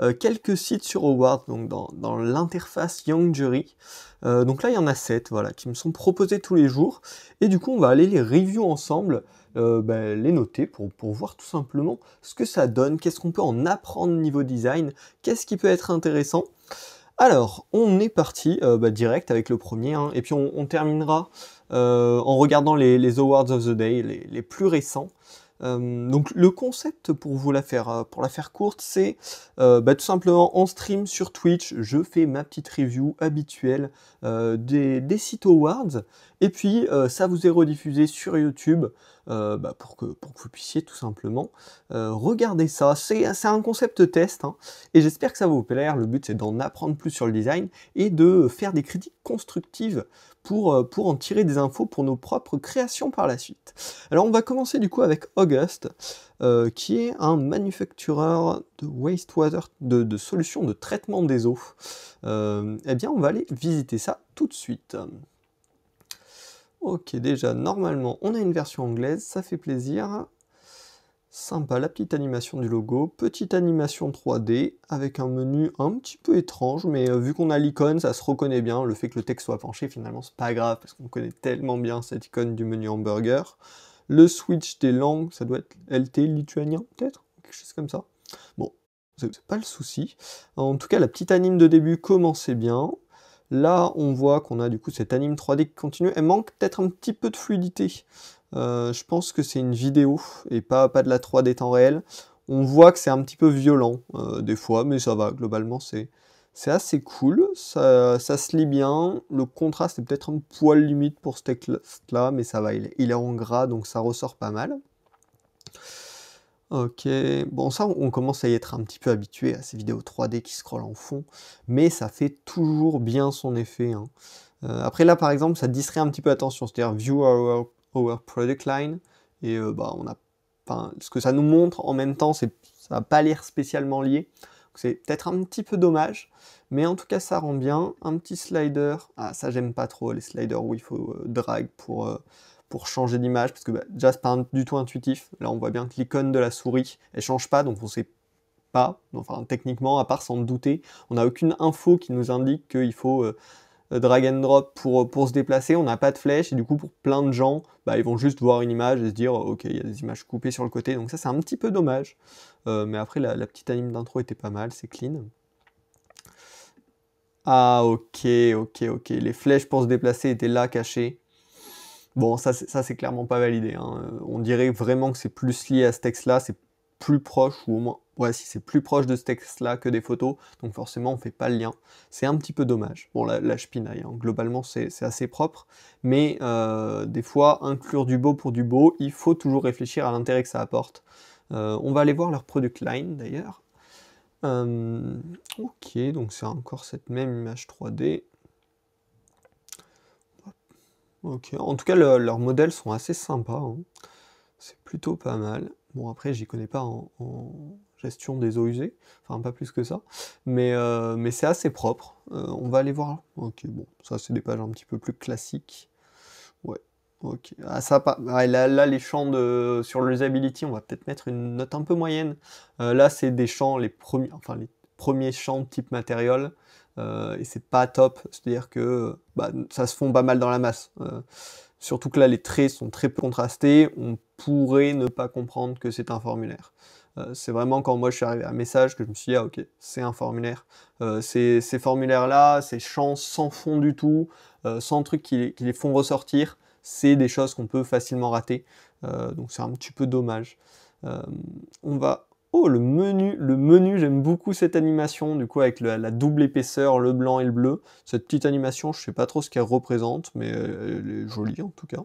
Euh, quelques sites sur Awards, donc dans, l'interface Young Jury. Euh, donc là, il y en a 7 voilà, qui me sont proposés tous les jours. Et du coup, on va aller les review ensemble, euh, ben, les noter pour, voir tout simplement ce que ça donne, qu'est-ce qu'on peut en apprendre niveau design, qu'est-ce qui peut être intéressant. Alors, on est parti ben, direct avec le premier, hein. et puis on, terminera en regardant les, Awards of the Day, les plus récents. Euh, donc le concept pour vous la faire euh, pour la faire courte, c'est euh, bah, tout simplement en stream sur Twitch, je fais ma petite review habituelle des, des sites awards, et puis ça vous est rediffusé sur YouTube euh, bah, pour, que, pour que vous puissiez tout simplement euh, regarder ça. C'est un concept test hein, et j'espère que ça va vous plaire. Le but c'est d'en apprendre plus sur le design et de faire des critiques constructives pour, euh, en tirer des infos pour nos propres créations par la suite. Alors on va commencer du coup avec August qui est un manufactureur de wastewater, de, de solutions de traitement des eaux. eh bien on va aller visiter ça tout de suite. Ok, déjà, normalement, on a une version anglaise, ça fait plaisir. Sympa, la petite animation du logo. Petite animation 3D, avec un menu un petit peu étrange, mais euh, vu qu'on a l'icône, ça se reconnaît bien. Le fait que le texte soit penché, finalement, c'est pas grave, parce qu'on connaît tellement bien cette icône du menu hamburger. Le switch des langues, ça doit être LT lituanien, peut-être Quelque chose comme ça. Bon, c'est pas le souci. En tout cas, la petite anime de début commençait bien. Là, on voit qu'on a du coup cette anime 3D qui continue. Elle manque peut-être un petit peu de fluidité. Euh, je pense que c'est une vidéo et pas, pas de la 3D temps réel. On voit que c'est un petit peu violent euh, des fois, mais ça va, globalement c'est assez cool, ça, se lit bien, le contraste est peut-être un poil limite pour ce texte-là, mais ça va, il il est en gras, donc ça ressort pas mal. Ok, bon ça on commence à y être un petit peu habitué à ces vidéos 3D qui scrollent en fond, mais ça fait toujours bien son effet. Hein. Euh, après là par exemple ça distrait un petit peu l'attention, c'est-à-dire View our, Product Line, et euh, bah, on a, ce que ça nous montre en même temps, ça va pas l'air spécialement lié, c'est peut-être un petit peu dommage, mais en tout cas ça rend bien. Un petit slider, ah ça j'aime pas trop les sliders où il faut euh, drag pour pour changer d'image, parce que bah, déjà, c'est pas du tout intuitif. Là, on voit bien que l'icône de la souris, elle change pas, donc on sait pas, enfin techniquement, à part s'en douter, on n'a aucune info qui nous indique qu'il faut euh, drag and drop pour, pour se déplacer, on n'a pas de flèche, et du coup, pour plein de gens, bah, ils vont juste voir une image et se dire, ok, il y a des images coupées sur le côté, donc ça, c'est un petit peu dommage. Euh, mais après, la, la petite anime d'intro était pas mal, c'est clean. Ah, ok, ok, ok, les flèches pour se déplacer étaient là cachées. Bon, ça, c'est clairement pas validé. Hein. Euh, on dirait vraiment que c'est plus lié à ce texte-là, c'est plus proche, ou au moins, ouais, si c'est plus proche de ce texte-là que des photos, donc forcément on fait pas le lien. C'est un petit peu dommage. Bon, là, la je hein, globalement c'est assez propre, mais euh, des fois, inclure du beau pour du beau, il faut toujours réfléchir à l'intérêt que ça apporte. Euh, on va aller voir leur product line d'ailleurs. ok, donc c'est encore cette même image 3D en tout cas, leurs modèles sont assez sympas. Hein. C'est plutôt pas mal. Bon, après, je n'y connais pas en, gestion des eaux usées, enfin, pas plus que ça, mais, euh, c'est assez propre. Euh, on va aller voir. Ok, bon, ça, c'est des pages un petit peu plus classiques. Ouais, Ah, ça, pas... Ah, là, les champs de... sur l'usability, on va peut-être mettre une note un peu moyenne. Euh, là, c'est des champs, les premiers, enfin, les premiers champs type matériel. Euh, et c'est pas top. C'est-à-dire que bah, ça se fond pas mal dans la masse. Euh, surtout que là, les traits sont très peu contrastés. On pourrait ne pas comprendre que c'est un formulaire euh, c'est vraiment quand moi je suis arrivé à un message que je me suis dit, ah ok, c'est un formulaire. ces, formulaires-là, ces champs sans fond du tout, sans trucs qui, les font ressortir, c'est des choses qu'on peut facilement rater. donc c'est un petit peu dommage. on va Oh, le menu, le menu, j'aime beaucoup cette animation, du coup, avec la, double épaisseur, le blanc et le bleu. Cette petite animation, je sais pas trop ce qu'elle représente, mais euh, elle est jolie en tout cas.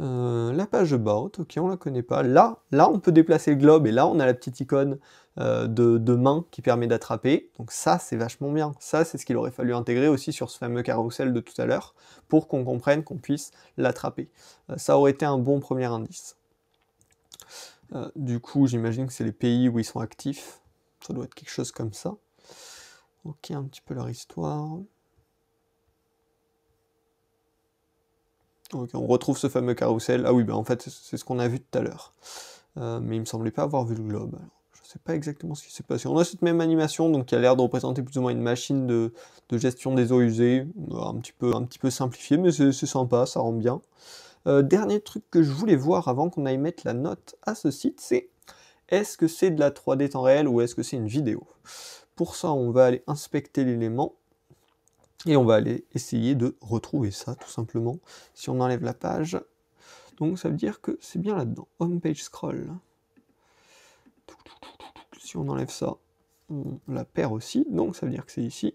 Euh, la page about, ok, on la connaît pas. Là, là, on peut déplacer le globe et là, on a la petite icône euh, de, main qui permet d'attraper. Donc ça, c'est vachement bien. Ça, c'est ce qu'il aurait fallu intégrer aussi sur ce fameux carrousel de tout à l'heure pour qu'on comprenne qu'on puisse l'attraper. ça aurait été un bon premier indice. Euh, du coup, j'imagine que c'est les pays où ils sont actifs. Ça doit être quelque chose comme ça. Ok, un petit peu leur histoire. Ok, on retrouve ce fameux carrousel. Ah oui, ben, en fait, c'est ce qu'on a vu tout à l'heure. Euh, mais il ne me semblait pas avoir vu le globe. je ne sais pas exactement ce qui s'est passé. On a cette même animation, donc qui a l'air de représenter plus ou moins une machine de, gestion des eaux usées. Euh, un petit peu simplifiée, mais c'est sympa, ça rend bien. Euh, dernier truc que je voulais voir avant qu'on aille mettre la note à ce site, c'est est-ce que c'est de la 3D temps réel ou est-ce que c'est une vidéo Pour ça, on va aller inspecter l'élément et on va aller essayer de retrouver ça tout simplement. Si on enlève la page, donc ça veut dire que c'est bien là-dedans. Home page scroll. Si on enlève ça, on la perd aussi, donc ça veut dire que c'est ici.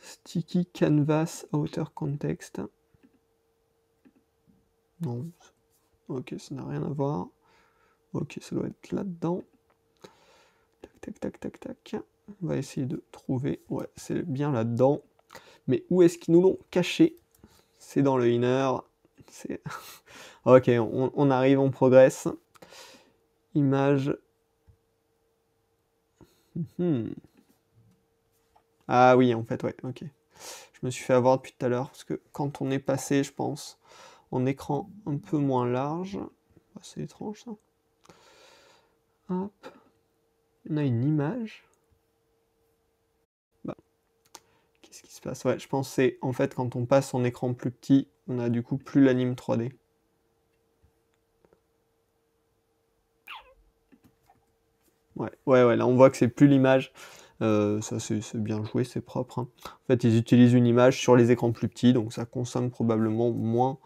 sticky canvas outer context. Non. Ok, ça n'a rien à voir. Ok, ça doit être là-dedans. Tac, tac, tac, tac, tac. On va essayer de trouver. Ouais, c'est bien là-dedans. Mais où est-ce qu'ils nous l'ont caché C'est dans le inner. ok, on, arrive, on progresse. Image. Hmm. Ah oui, en fait, ouais, ok. Je me suis fait avoir depuis tout à l'heure, parce que quand on est passé, je pense, en écran un peu moins large. Ah, c'est étrange ça. Hop. On a une image. Bah, qu'est-ce qui se passe Ouais, je pense c'est en fait quand on passe en écran plus petit, on a du coup plus l'anime 3D. Ouais, ouais, ouais, là on voit que c'est plus l'image. Euh, ça c'est bien joué, c'est propre. Hein. En fait, ils utilisent une image sur les écrans plus petits, donc ça consomme probablement moins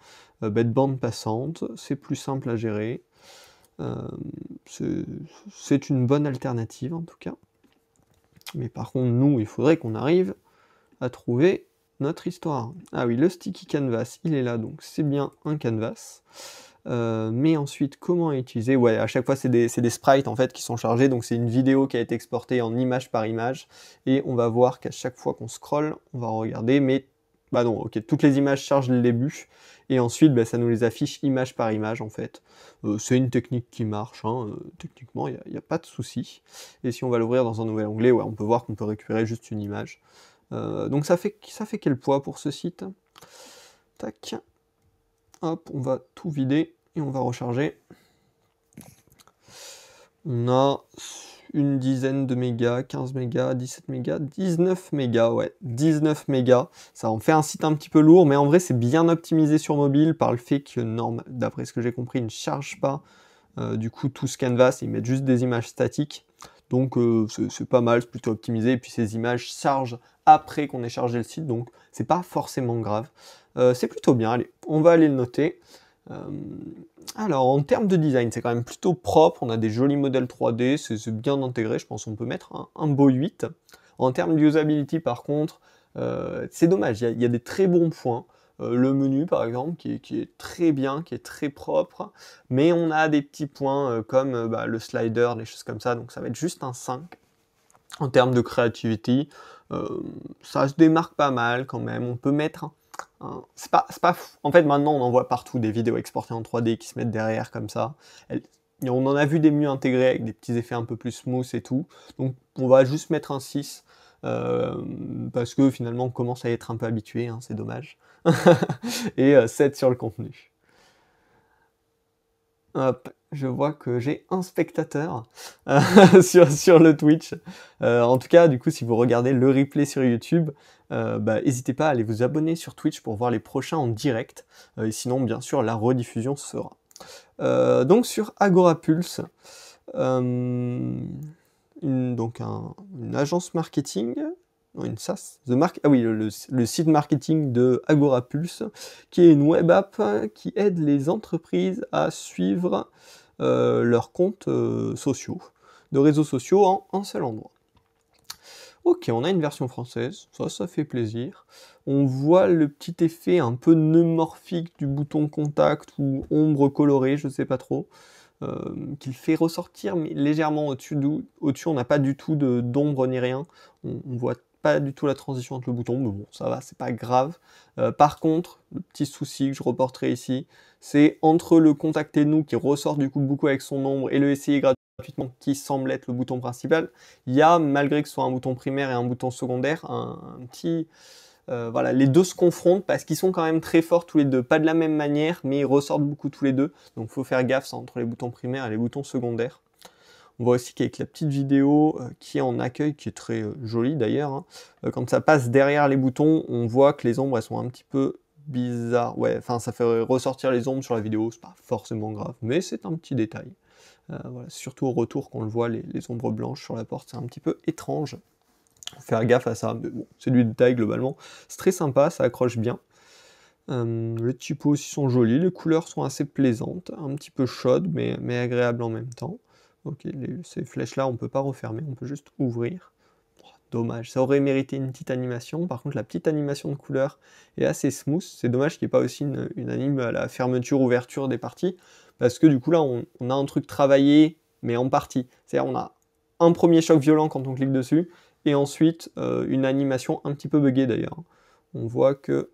euh, bête bande passante, c'est plus simple à gérer. Euh, c'est une bonne alternative en tout cas. Mais par contre, nous, il faudrait qu'on arrive à trouver notre histoire. Ah oui, le sticky canvas, il est là, donc c'est bien un canvas. Euh, mais ensuite, comment utiliser Ouais, à chaque fois, c'est des, sprites en fait qui sont chargés, donc c'est une vidéo qui a été exportée en image par image, et on va voir qu'à chaque fois qu'on scrolle, on va regarder, mais bah non, ok, toutes les images chargent le début et ensuite bah, ça nous les affiche image par image en fait. Euh, c'est une technique qui marche, hein. euh, techniquement il n'y a, pas de souci. Et si on va l'ouvrir dans un nouvel onglet, on peut voir qu'on peut récupérer juste une image. Euh, donc ça fait, ça fait quel poids pour ce site Tac. Hop, on va tout vider et on va recharger. On a une dizaine de mégas, 15 mégas, 17 mégas, 19 mégas, ouais, 19 mégas. Ça en fait un site un petit peu lourd, mais en vrai, c'est bien optimisé sur mobile par le fait que norme d'après ce que j'ai compris, ne charge pas euh, du coup tout ce canvas, ils mettent juste des images statiques. Donc euh, c'est pas mal, c'est plutôt optimisé. Et puis ces images chargent après qu'on ait chargé le site, donc c'est pas forcément grave. Euh, c'est plutôt bien, allez, on va aller le noter. Euh, alors en termes de design, c'est quand même plutôt propre, on a des jolis modèles 3D, c'est bien intégré, je pense qu'on peut mettre un, beau 8. En termes d'usability par contre, euh, c'est dommage, il y, a des très bons points. Euh, le menu par exemple qui est, très bien, qui est très propre, mais on a des petits points comme bah, le slider, des choses comme ça, donc ça va être juste un 5. En termes de créativité, ça se démarque pas mal quand même, on peut mettre Hein, c'est pas, pas fou. En fait, maintenant, on en voit partout des vidéos exportées en 3D qui se mettent derrière comme ça. on en a vu des mieux intégrés avec des petits effets un peu plus smooth et tout. Donc, on va juste mettre un 6 euh, parce que finalement, on commence à être un peu habitué. Hein, c'est dommage. et 7 euh, sur le contenu. Hop je vois que j'ai un spectateur euh, sur, le Twitch. Euh, en tout cas, du coup, si vous regardez le replay sur YouTube, euh, bah, n'hésitez pas à aller vous abonner sur Twitch pour voir les prochains en direct. et sinon, bien sûr, la rediffusion sera. donc sur Agora Pulse, une, donc agence marketing, non, une SaaS, ah oui, le, le, site marketing de Agora Pulse, qui est une web app qui aide les entreprises à suivre euh, leurs comptes euh, sociaux, de réseaux sociaux en un seul endroit. Ok, on a une version française, ça, ça fait plaisir. On voit le petit effet un peu neumorphique du bouton contact ou ombre colorée, je sais pas trop, euh, qu'il fait ressortir mais légèrement au-dessus. Au-dessus, on n'a pas du tout d'ombre ni rien. On, on, voit pas du tout la transition entre le bouton, mais bon, ça va, c'est pas grave. Euh, par contre, le petit souci que je reporterai ici, c'est entre le contacter nous qui ressort du coup beaucoup avec son nombre et le essayer gratuitement qui semble être le bouton principal, il y a, malgré que ce soit un bouton primaire et un bouton secondaire, un, petit... Euh, voilà, les deux se confrontent parce qu'ils sont quand même très forts tous les deux, pas de la même manière, mais ils ressortent beaucoup tous les deux. Donc faut faire gaffe entre les boutons primaires et les boutons secondaires. On voit aussi qu'avec la petite vidéo euh, qui est en accueil, qui est très euh, jolie d'ailleurs, hein, euh, quand ça passe derrière les boutons, on voit que les ombres sont un petit peu bizarres. Ouais, enfin ça fait ressortir les ombres sur la vidéo, c'est pas forcément grave, mais c'est un petit détail. surtout au retour qu'on le voit, les, ombres blanches sur la porte, c'est un petit peu étrange. faire gaffe à ça, mais bon, c'est du détail globalement. C'est très sympa, ça accroche bien. Les les typos aussi sont jolis, les couleurs sont assez plaisantes, un petit peu chaudes, mais agréables en même temps. Ok, ces flèches-là, on ne peut pas refermer, on peut juste ouvrir. Oh, dommage, ça aurait mérité une petite animation. Par contre, la petite animation de couleur est assez smooth. C'est dommage qu'il n'y ait pas aussi une, anime à la fermeture-ouverture des parties. Parce que du coup, là, on, a un truc travaillé, mais en partie. C'est-à-dire, on a un premier choc violent quand on clique dessus, et ensuite euh, une animation un petit peu buggée d'ailleurs. On voit que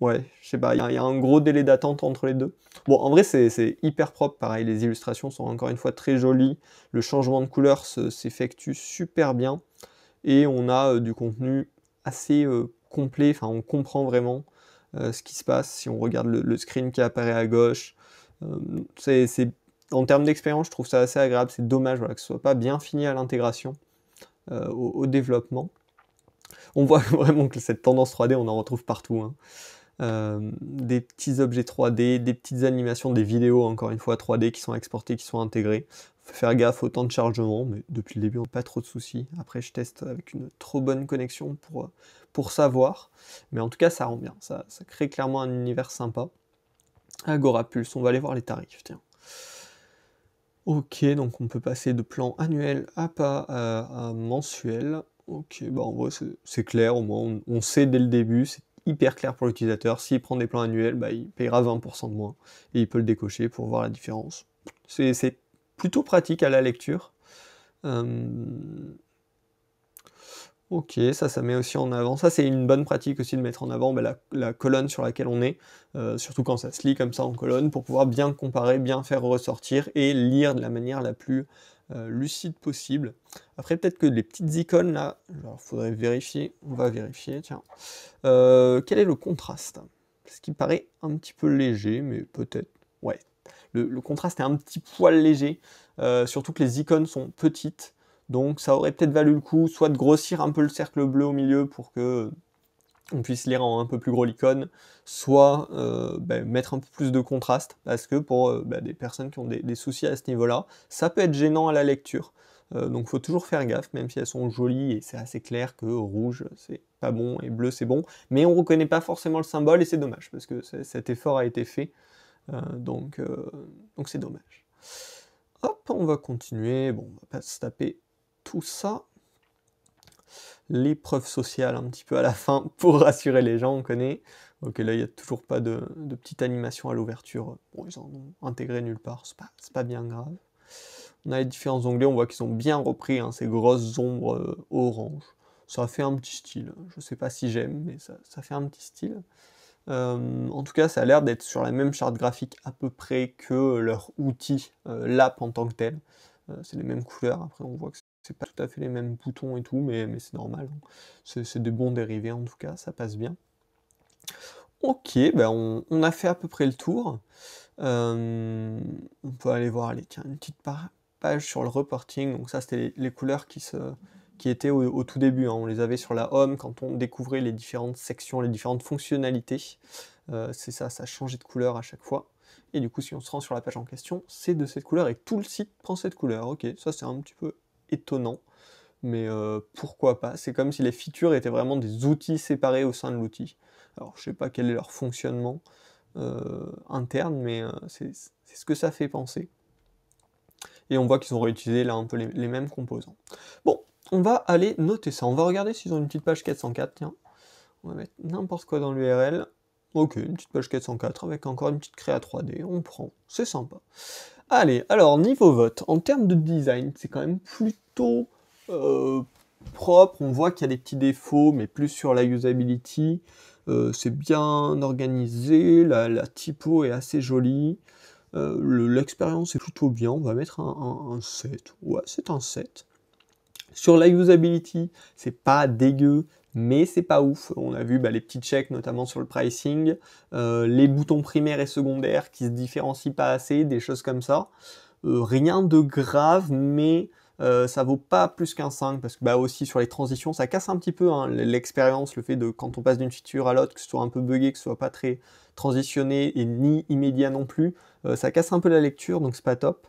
Ouais, je sais pas, il y, a un gros délai d'attente entre les deux. Bon, en vrai, c'est hyper propre, pareil, les illustrations sont encore une fois très jolies, le changement de couleur s'effectue super bien, et on a euh, du contenu assez euh, complet, enfin on comprend vraiment euh, ce qui se passe si on regarde le, screen qui apparaît à gauche. c'est en termes d'expérience, je trouve ça assez agréable. C'est dommage voilà, que ce soit pas bien fini à l'intégration, au, au, développement. On voit vraiment que cette tendance 3D, on en retrouve partout. Hein. Euh, des petits objets 3D, des petites animations, des vidéos encore une fois 3D qui sont exportées, qui sont intégrées. faire gaffe au temps de chargement, mais depuis le début, on pas trop de soucis. Après, je teste avec une trop bonne connexion pour, euh, pour savoir. Mais en tout cas, ça rend bien. Ça, ça crée clairement un univers sympa. Agora Pulse, on va aller voir les tarifs. Tiens. Ok, donc on peut passer de plan annuel à pas euh, à, mensuel. Ok, bah en vrai c'est clair, au moins on, on sait dès le début, c'est hyper clair pour l'utilisateur. S'il prend des plans annuels, bah, il payera 20% de moins et il peut le décocher pour voir la différence. C'est plutôt pratique à la lecture. Euh, ok, ça, ça met aussi en avant. Ça, c'est une bonne pratique aussi de mettre en avant bah, la, colonne sur laquelle on est, euh, surtout quand ça se lit comme ça en colonne, pour pouvoir bien comparer, bien faire ressortir et lire de la manière la plus euh, lucide possible. Après, peut-être que les petites icônes là, il faudrait vérifier. On va vérifier, tiens. Euh, quel est le contraste Ce qui paraît un petit peu léger, mais peut-être. Ouais. Le, contraste est un petit poil léger, euh, surtout que les icônes sont petites. Donc ça aurait peut-être valu le coup, soit de grossir un peu le cercle bleu au milieu pour que on puisse lire en un peu plus gros l'icône, soit euh, bah, mettre un peu plus de contraste, parce que pour euh, bah, des personnes qui ont des, soucis à ce niveau-là, ça peut être gênant à la lecture. Euh, donc faut toujours faire gaffe, même si elles sont jolies et c'est assez clair que rouge c'est pas bon et bleu c'est bon, mais on reconnaît pas forcément le symbole et c'est dommage, parce que cet effort a été fait, donc donc c'est dommage. Hop, on va continuer, bon, on va pas se taper tout ça l'épreuve sociale un petit peu à la fin pour rassurer les gens, on connaît. Ok, là, il n'y a toujours pas de, petite animation à l'ouverture. Bon, ils en ont intégré nulle part, c'est pas, pas bien grave. On a les différents onglets, on voit qu'ils ont bien repris hein, ces grosses ombres euh, orange. Ça fait un petit style. Je sais pas si j'aime, mais ça, ça, fait un petit style. Euh, en tout cas, ça a l'air d'être sur la même charte graphique à peu près que leur outil, euh, l'app en tant que tel. c'est les mêmes couleurs. Après, on voit que c'est pas tout à fait les mêmes boutons et tout, mais, c'est normal. Hein. C'est des bons dérivés en tout cas, ça passe bien. Ok, ben on, a fait à peu près le tour. Euh, on peut aller voir tiens, une petite page sur le reporting. Donc ça, c'était les, couleurs qui, étaient au, tout début. Hein. On les avait sur la home quand on découvrait les différentes sections, les différentes fonctionnalités. Euh, c'est ça, ça changeait de couleur à chaque fois. Et du coup, si on se rend sur la page en question, c'est de cette couleur et tout le site prend cette couleur. Ok, ça c'est un petit peu étonnant. Mais euh, pourquoi pas C'est comme si les features étaient vraiment des outils séparés au sein de l'outil. Alors je sais pas quel est leur fonctionnement euh, interne, mais euh, c'est ce que ça fait penser. Et on voit qu'ils ont réutilisé là un peu les, mêmes composants. Bon, on va aller noter ça. On va regarder s'ils ont une petite page 404. Tiens, on va mettre n'importe quoi dans l'URL. Ok, une petite page 404 avec encore une petite créa 3D, on prend, c'est sympa. Allez, alors niveau vote, en termes de design, c'est quand même plutôt euh, propre. On voit qu'il y a des petits défauts, mais plus sur la usability. Euh, c'est bien organisé, la, typo est assez jolie. Euh, l'expérience est plutôt bien, on va mettre un, un 7. Ouais, c'est un 7. Sur la usability, c'est pas dégueu, mais c'est pas ouf. On a vu bah, les petits checks, notamment sur le pricing, euh, les boutons primaires et secondaires qui se différencient pas assez, des choses comme ça. Euh, rien de grave, mais euh, ça vaut pas plus qu'un 5 parce que bah aussi sur les transitions ça casse un petit peu hein, l'expérience, le fait de quand on passe d'une feature à l'autre que ce soit un peu buggé, que ce soit pas très transitionné et ni immédiat non plus, ça casse un peu la lecture donc c'est pas top.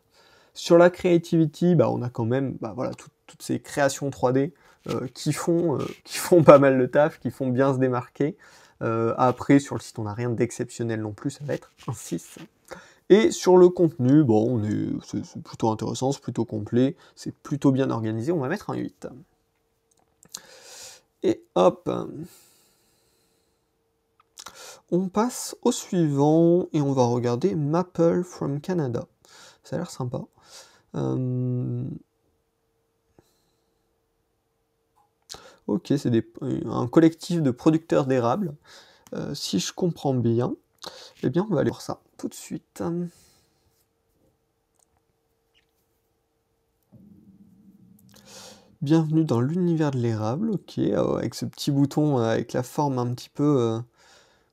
Sur la creativity, bah on a quand même bah, voilà, toutes ces créations 3D euh, qui font euh, qui font pas mal le taf, qui font bien se démarquer. Euh, après, sur le site, on n'a rien d'exceptionnel non plus, ça va être un 6. Et sur le contenu, bon, c'est plutôt intéressant, c'est plutôt complet, c'est plutôt bien organisé, on va mettre un 8. Et hop On passe au suivant et on va regarder Maple from Canada. Ça a l'air sympa. Euh, Ok, c'est un collectif de producteurs d'érable. Euh, si je comprends bien, eh bien, on va aller voir ça tout de suite. Bienvenue dans l'univers de l'érable, ok, euh, avec ce petit bouton euh, avec la forme un petit peu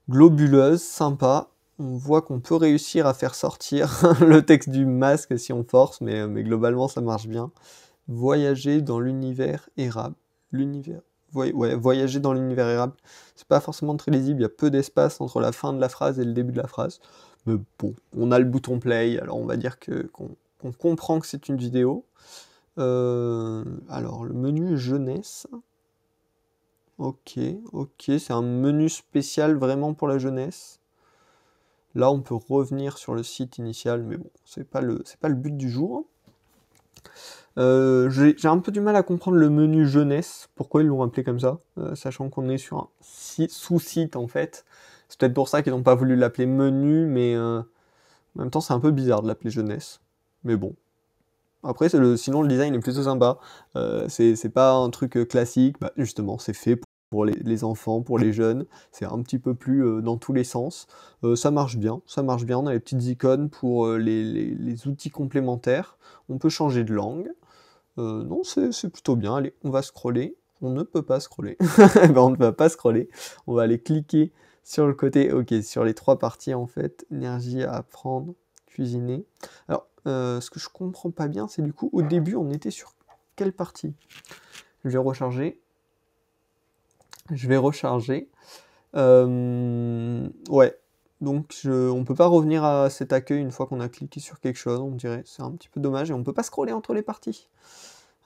globuleuse, sympa. On voit qu'on peut réussir à faire sortir le texte du masque si on force, mais, mais globalement ça marche bien. Voyager dans l'univers érable. L'univers voyager dans l'univers érable. C'est pas forcément très lisible, il y a peu d'espace entre la fin de la phrase et le début de la phrase. Mais bon, on a le bouton play, alors on va dire que qu'on comprend que c'est une vidéo. Euh, alors le menu jeunesse. Ok, ok, c'est un menu spécial vraiment pour la jeunesse. Là, on peut revenir sur le site initial, mais bon, c'est pas c'est pas le but du jour. Euh, j'ai un peu du mal à comprendre le menu jeunesse, pourquoi ils l'ont appelé comme ça, euh, sachant qu'on est sur un sous-site en fait. C'est peut-être pour ça qu'ils n'ont pas voulu l'appeler menu, mais euh, en même temps c'est un peu bizarre de l'appeler jeunesse. Mais bon. Après, le, sinon le design est plutôt sympa. c'est pas un truc classique, bah, justement c'est fait pour les, enfants, pour les jeunes. C'est un petit peu plus dans tous les sens. ça marche bien, ça marche bien. On a les petites icônes pour les, outils complémentaires. On peut changer de langue. Euh, non, c'est plutôt bien. Allez, on va scroller. On ne peut pas scroller. Ben, on ne va pas scroller. On va aller cliquer sur le côté. Ok, sur les trois parties en fait. Énergie à prendre, cuisiner. Alors, euh, ce que je comprends pas bien, c'est du coup, au début, on était sur quelle partie Je vais recharger. Je vais recharger. Euh, ouais, donc on ne peut pas revenir à cet accueil une fois qu'on a cliqué sur quelque chose, on dirait. C'est un petit peu dommage et on ne peut pas scroller entre les parties.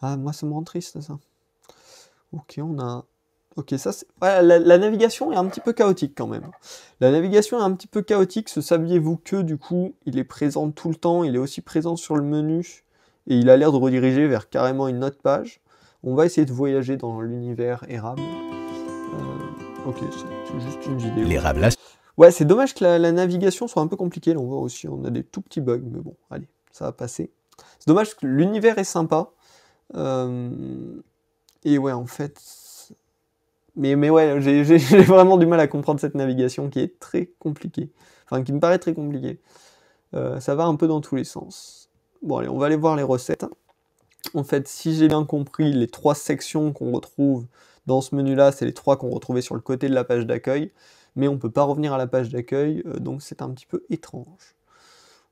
Ah, moi, ça me rend triste, ça. Ok, on a... Ok, ça, c'est... Voilà, la, navigation est un petit peu chaotique, quand même. La navigation est un petit peu chaotique. saviez-vous que, du coup, il est présent tout le temps. Il est aussi présent sur le menu. Et il a l'air de rediriger vers carrément une autre page. On va essayer de voyager dans l'univers érable. Euh, ok, c'est juste une vidéo. L'érable Ouais, c'est dommage que la, navigation soit un peu compliquée. Là, on voit aussi, on a des tout petits bugs. Mais bon, allez, ça va passer. C'est dommage que l'univers est sympa. Euh, et ouais, en fait. Mais, mais ouais, j'ai vraiment du mal à comprendre cette navigation qui est très compliquée. Enfin, qui me paraît très compliquée. Euh, ça va un peu dans tous les sens. Bon, allez, on va aller voir les recettes. En fait, si j'ai bien compris, les trois sections qu'on retrouve dans ce menu-là, c'est les trois qu'on retrouvait sur le côté de la page d'accueil. Mais on ne peut pas revenir à la page d'accueil, euh, donc c'est un petit peu étrange.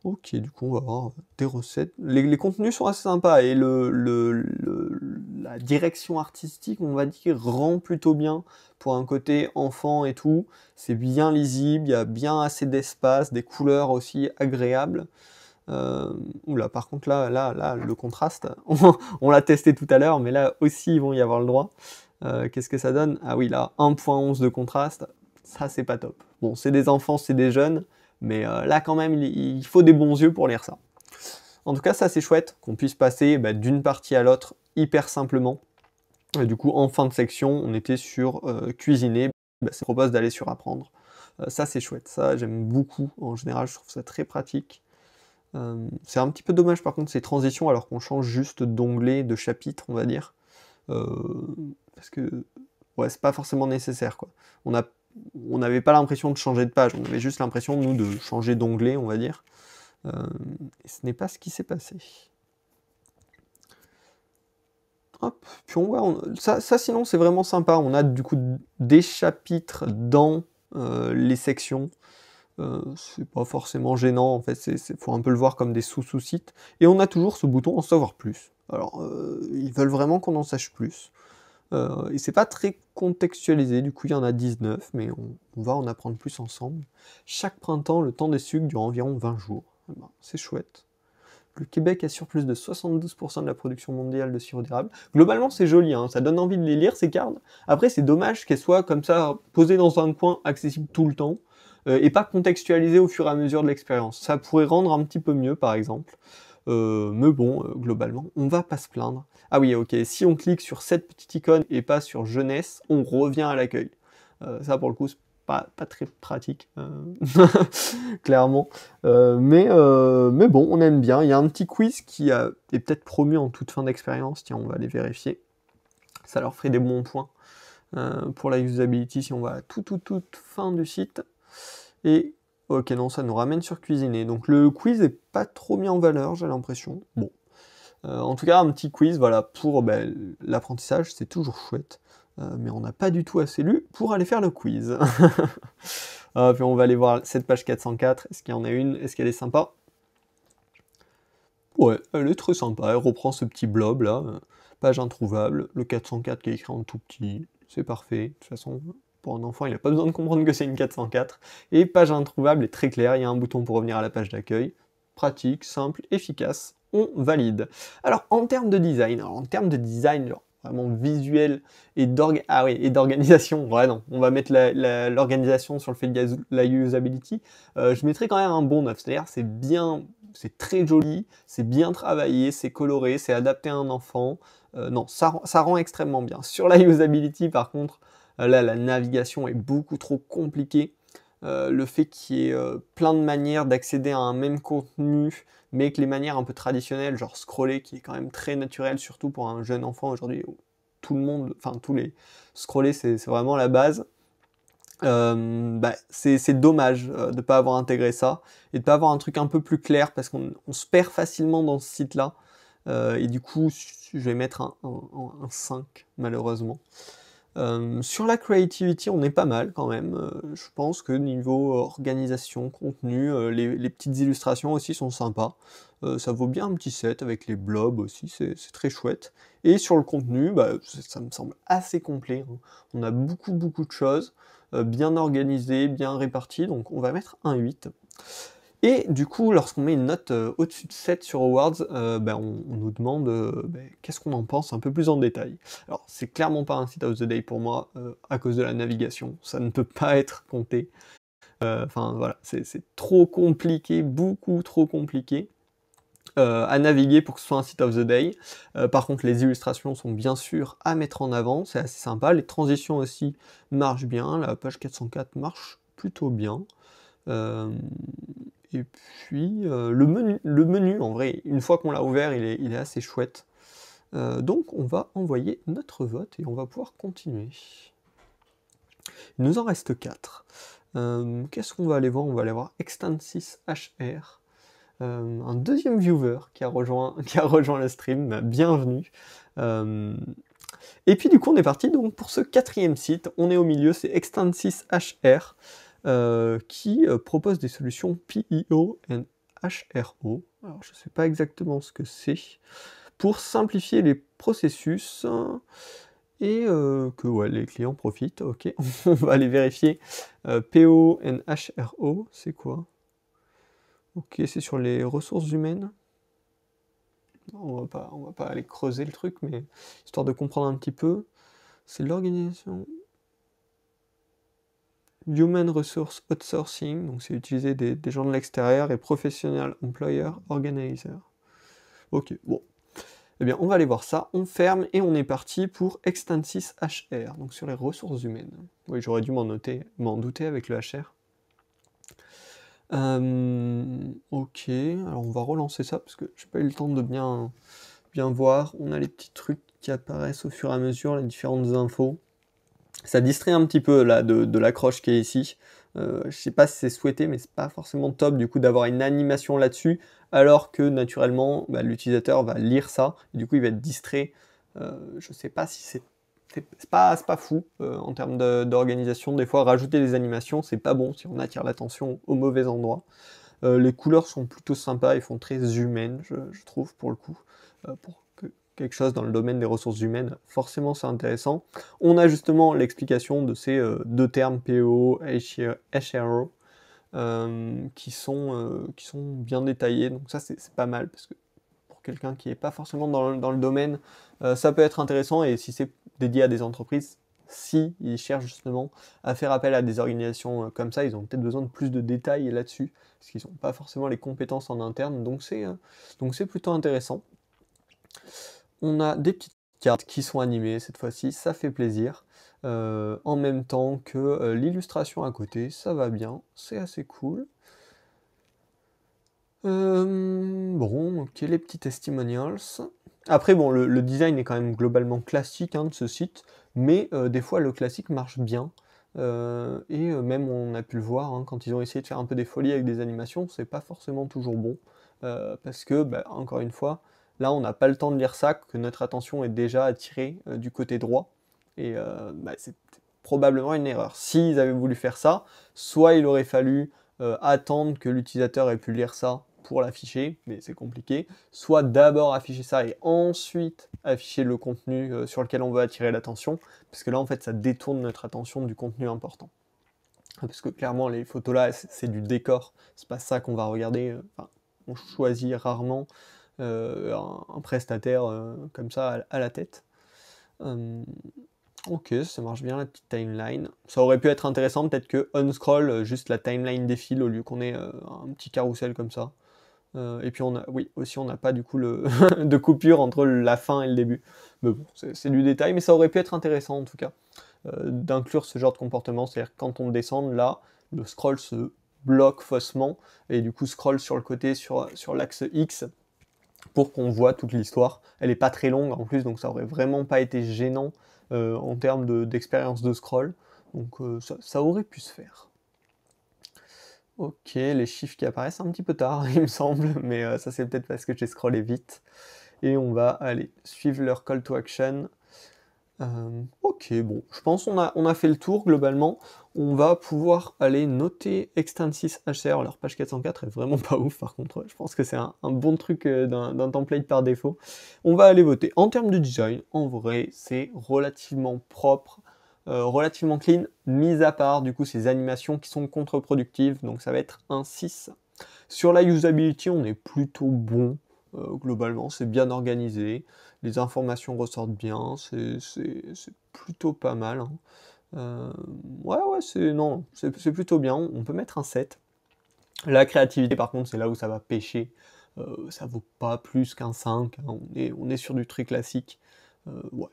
Ok, du coup, on va avoir euh, des recettes. Les, contenus sont assez sympas et la direction artistique, on va dire, rend plutôt bien pour un côté enfant et tout. C'est bien lisible, il y a bien assez d'espace, des couleurs aussi agréables. Euh, oula, par contre, là, là, le contraste, on, l'a testé tout à l'heure, mais là aussi, ils vont y avoir le droit. Euh, qu'est-ce que ça donne Ah oui, là, 1.11 de contraste, ça, c'est pas top. Bon, c'est des enfants, c'est des jeunes mais euh, là, quand même, il faut des bons yeux pour lire ça. En tout cas, ça, c'est chouette qu'on puisse passer bah, d'une partie à l'autre hyper simplement. du coup, en fin de section, on était sur euh, cuisiner. Bah, ça propose d'aller sur apprendre. Euh, ça, c'est chouette. Ça, j'aime beaucoup. En général, je trouve ça très pratique. c'est un petit peu dommage, par contre, ces transitions, alors qu'on change juste d'onglet, de chapitre, on va dire. parce que ouais, c'est pas forcément nécessaire. Quoi. On a on n'avait pas l'impression de changer de page, on avait juste l'impression, nous, de changer d'onglet, on va dire. Euh, ce n'est pas ce qui s'est passé. Hop, puis on voit, ça, sinon c'est vraiment sympa, on a du coup des chapitres dans euh, les sections. Ce euh, c'est pas forcément gênant, en fait, il faut un peu le voir comme des sous-sous-sites. Et on a toujours ce bouton en savoir plus. Alors, ils veulent vraiment qu'on en sache plus. Euh, et c'est pas très contextualisé, du coup il y en a 19, mais on, va en apprendre plus ensemble. Chaque printemps, le temps des sucres dure environ 20 jours. Eh ben, c'est chouette. Le Québec assure plus de 72% de la production mondiale de sirop d'érable. Globalement, c'est joli, hein, ça donne envie de les lire ces cartes. Après, c'est dommage qu'elles soient comme ça posées dans un coin accessible tout le temps euh, et pas contextualisées au fur et à mesure de l'expérience. Ça pourrait rendre un petit peu mieux, par exemple. Euh, mais bon, euh, globalement, on va pas se plaindre. Ah oui, ok, si on clique sur cette petite icône et pas sur jeunesse, on revient à l'accueil. Euh, ça, pour le coup, c'est pas, pas très pratique, clairement. mais, mais bon, on aime bien. Il y a un petit quiz qui est peut-être promu en toute fin d'expérience. Tiens, on va les vérifier. Ça leur ferait des bons points pour la usability si on va à tout, tout, toute fin du site. Et Ok, non, ça nous ramène sur cuisiner. Donc le quiz est pas trop mis en valeur, j'ai l'impression. Bon. Euh, en tout cas, un petit quiz, voilà, pour ben, l'apprentissage, c'est toujours chouette. Euh, mais on n'a pas du tout assez lu pour aller faire le quiz. Euh, puis on va aller voir cette page 404. Est-ce qu'il y en a une Est-ce qu'elle est sympa Ouais, elle est très sympa. Elle reprend ce petit blob là. Page introuvable. Le 404 qui est écrit en tout petit. C'est parfait. De toute façon, pour un enfant, il n'a pas besoin de comprendre que c'est une 404. Et page introuvable est très claire, il y a un bouton pour revenir à la page d'accueil. Pratique, simple, efficace, on valide. Alors en termes de design, en termes de design, vraiment visuel et ah d'organisation. Ouais, non, on va mettre l'organisation sur le fait de la usability. Euh, je mettrais quand même un bon 9, c'est-à-dire c'est bien, c'est très joli, c'est bien travaillé, c'est coloré, c'est adapté à un enfant. Euh, non, ça, ça rend extrêmement bien. Sur la usability, par contre, euh, là, la navigation est beaucoup trop compliquée. Euh, le fait qu'il y ait euh, plein de manières d'accéder à un même contenu, mais que les manières un peu traditionnelles, genre scroller, qui est quand même très naturel, surtout pour un jeune enfant aujourd'hui, tout le monde, enfin tous les scroller, c'est vraiment la base. Bah, c'est dommage de ne pas avoir intégré ça et de ne pas avoir un truc un peu plus clair parce qu'on se perd facilement dans ce site-là. et du coup, je vais mettre un 5, malheureusement. Euh, sur la creativity, on est pas mal quand même. Euh, je pense que niveau organisation, contenu, euh, les, petites illustrations aussi sont sympas. ça vaut bien un petit set avec les blobs aussi, c'est très chouette. Et sur le contenu, bah, ça me semble assez complet. Hein. On a beaucoup beaucoup de choses, bien organisées, bien réparties, donc on va mettre un 8. Et du coup, lorsqu'on met une note euh, au-dessus de 7 sur Awards, euh, ben, on, nous demande euh, ben, qu'est-ce qu'on en pense un peu plus en détail. Alors, c'est clairement pas un site of the day pour moi à cause de la navigation. Ça ne peut pas être compté. Enfin, voilà, c'est trop compliqué, beaucoup trop compliqué. à naviguer pour que ce soit un site of the day. par contre, les illustrations sont bien sûr à mettre en avant, c'est assez sympa. Les transitions aussi marchent bien. La page 404 marche plutôt bien. Euh, et puis euh, le, menu, en vrai, une fois qu'on l'a ouvert, il est, assez chouette. Euh, donc on va envoyer notre vote et on va pouvoir continuer. Il nous en reste 4. Euh, qu'est-ce qu'on va aller voir On va aller voir Extensis 6 hr un deuxième viewer qui a rejoint, qui a rejoint le stream. Bienvenue. et puis du coup on est parti donc pour ce quatrième site. On est au milieu, c'est Extensis 6 hr euh, qui euh, propose des solutions h r HRO. Alors, je ne sais pas exactement ce que c'est. Pour simplifier les processus euh, et que les clients profitent. Ok, on va aller vérifier. n PO r HRO, c'est quoi Ok, c'est sur les ressources humaines. On va pas, on va pas aller creuser le truc, mais histoire de comprendre un petit peu, c'est l'organisation Human Resource Outsourcing, donc c'est utiliser des, gens de l'extérieur, et Professional Employer Organizer. Ok, bon. Eh bien, on va aller voir ça, on ferme et on est parti pour Extensis HR, donc sur les ressources humaines. Oui, j'aurais dû m'en douter avec le HR. Euh, ok, alors on va relancer ça parce que je n'ai pas eu le temps de bien, bien voir. On a les petits trucs qui apparaissent au fur et à mesure, les différentes infos ça distrait un petit peu là de, de l'accroche qui est ici. Euh, je sais pas si c'est souhaité, mais c'est pas forcément top du coup d'avoir une animation là-dessus, alors que naturellement bah, l'utilisateur va lire ça, du coup il va être distrait. Euh, je sais pas si c'est c'est pas, pas fou euh, en termes d'organisation. des fois, rajouter des animations, c'est pas bon si on attire l'attention au mauvais endroit. Euh, les couleurs sont plutôt sympas, ils font très humaines, je, trouve, pour le coup, euh, pour quelque chose dans le domaine des ressources humaines, forcément c'est intéressant. On a justement l'explication de ces euh, deux termes PEO, HRO, e, euh, qui, sont, euh, qui sont bien détaillés. Donc ça c'est pas mal parce que pour quelqu'un qui n'est pas forcément dans le, dans le domaine, ça peut être intéressant et si c'est dédié à des entreprises, si ils cherchent justement à faire appel à des organisations comme ça, ils ont peut-être besoin de plus de détails là-dessus, parce qu'ils n'ont pas forcément les compétences en interne, donc c'est plutôt intéressant. On a des petites cartes qui sont animées cette fois-ci, ça fait plaisir. Euh, en même temps que euh, l'illustration à côté, ça va bien, c'est assez cool. Euh, bon, ok, les petits testimonials. Après, bon, le, design est quand même globalement classique hein, de ce site, mais des fois le classique marche bien. et même on a pu le voir, hein, quand ils ont essayé de faire un peu des folies avec des animations, c'est pas forcément toujours bon. parce que, bah, encore une fois, Là, on n'a pas le temps de lire ça, que notre attention est déjà attirée euh, du côté droit. Et euh, bah, c'est probablement une erreur. S'ils avaient voulu faire ça, soit il aurait fallu euh, attendre que l'utilisateur ait pu lire ça pour l'afficher, mais c'est compliqué, soit d'abord afficher ça et ensuite afficher le contenu sur lequel on veut attirer l'attention, parce que là, en fait, ça détourne notre attention du contenu important ah, parce que clairement les photos là c'est du décor, c'est pas ça qu'on va regarder, on choisit rarement euh, un, prestataire euh, comme ça à, la tête. Euh, ok, ça marche bien la petite timeline. Ça aurait pu être intéressant, peut-être que on scroll, juste la timeline défile au lieu qu'on ait un petit carrousel comme ça. et puis on a, oui, aussi on n'a pas du coup de coupure entre la fin et le début. Mais bon, c'est du détail, mais ça aurait pu être intéressant en tout cas d'inclure ce genre de comportement. C'est-à-dire quand on descend là, le scroll se bloque faussement et du coup scroll sur le côté sur l'axe X pour qu'on voit toute l'histoire. Elle n'est pas très longue en plus, donc ça aurait vraiment pas été gênant euh, en termes d'expérience de, scroll. Donc euh, ça, aurait pu se faire. Ok, les chiffres qui apparaissent un petit peu tard, il me semble, mais euh, ça c'est peut-être parce que j'ai scrollé vite. Et on va aller suivre leur call to action euh, ok, bon, je pense qu'on a, on a fait le tour globalement. On va pouvoir aller noter 6 HR. Alors, page 404 est vraiment pas ouf par contre. Je pense que c'est un, bon truc euh, d'un template par défaut. On va aller voter. En termes de design, en vrai, c'est relativement propre. Euh, relativement clean, mis à part du coup ces animations qui sont contre-productives, donc ça va être un 6. Sur la usability, on est plutôt bon, globalement, c'est bien organisé les informations ressortent bien, c'est plutôt pas mal. Hein. Euh, ouais, ouais, c'est non, c'est plutôt bien. On peut mettre un 7. La créativité, par contre, c'est là où ça va pêcher. Euh, ça vaut pas plus qu'un 5. Hein. On, est, on, est, sur du très classique. Euh, ouais,